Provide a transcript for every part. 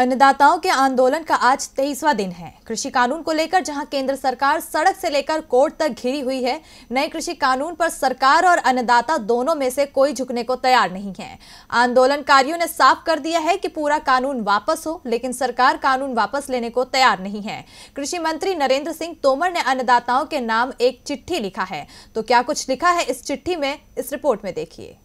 अन्नदाताओं के आंदोलन का आज तेईसवा दिन है कृषि कानून को लेकर जहां केंद्र सरकार सड़क से लेकर कोर्ट तक घिरी हुई है नए कृषि कानून पर सरकार और अन्नदाता दोनों में से कोई झुकने को तैयार नहीं है आंदोलनकारियों ने साफ कर दिया है कि पूरा कानून वापस हो लेकिन सरकार कानून वापस लेने को तैयार नहीं है कृषि मंत्री नरेंद्र सिंह तोमर ने अन्नदाताओं के नाम एक चिट्ठी लिखा है तो क्या कुछ लिखा है इस चिट्ठी में इस रिपोर्ट में देखिए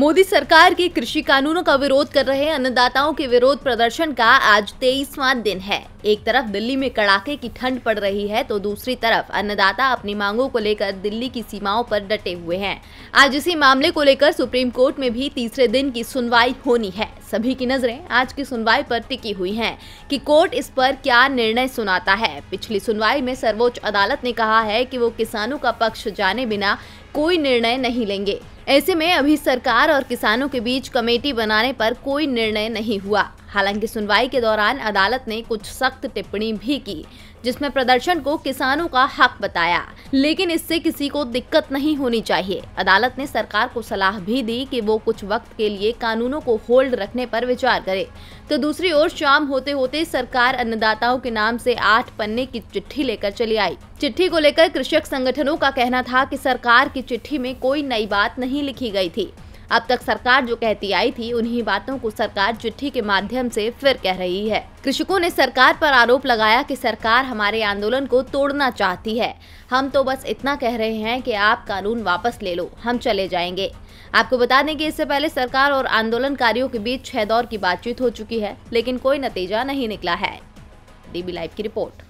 मोदी सरकार के कृषि कानूनों का विरोध कर रहे अन्नदाताओं के विरोध प्रदर्शन का आज तेईसवा दिन है एक तरफ दिल्ली में कड़ाके की ठंड पड़ रही है तो दूसरी तरफ अन्नदाता अपनी मांगों को लेकर दिल्ली की सीमाओं पर डटे हुए हैं आज इसी मामले को लेकर सुप्रीम कोर्ट में भी तीसरे दिन की सुनवाई होनी है सभी की नजरें आज की सुनवाई पर टिकी हुई हैं कि कोर्ट इस पर क्या निर्णय सुनाता है पिछली सुनवाई में सर्वोच्च अदालत ने कहा है कि वो किसानों का पक्ष जाने बिना कोई निर्णय नहीं लेंगे ऐसे में अभी सरकार और किसानों के बीच कमेटी बनाने पर कोई निर्णय नहीं हुआ हालांकि सुनवाई के दौरान अदालत ने कुछ सख्त टिप्पणी भी की जिसमें प्रदर्शन को किसानों का हक बताया लेकिन इससे किसी को दिक्कत नहीं होनी चाहिए अदालत ने सरकार को सलाह भी दी कि वो कुछ वक्त के लिए कानूनों को होल्ड रखने पर विचार करे तो दूसरी ओर शाम होते होते सरकार अन्नदाताओं के नाम से आठ पन्ने की चिट्ठी लेकर चली आई चिट्ठी को लेकर कृषक संगठनों का कहना था की सरकार की चिट्ठी में कोई नई बात नहीं लिखी गयी थी अब तक सरकार जो कहती आई थी उन्हीं बातों को सरकार चिट्ठी के माध्यम से फिर कह रही है कृषकों ने सरकार पर आरोप लगाया कि सरकार हमारे आंदोलन को तोड़ना चाहती है हम तो बस इतना कह रहे हैं कि आप कानून वापस ले लो हम चले जाएंगे आपको बता दें कि इससे पहले सरकार और आंदोलनकारियों के बीच छह दौर की बातचीत हो चुकी है लेकिन कोई नतीजा नहीं निकला है डीबी लाइव की रिपोर्ट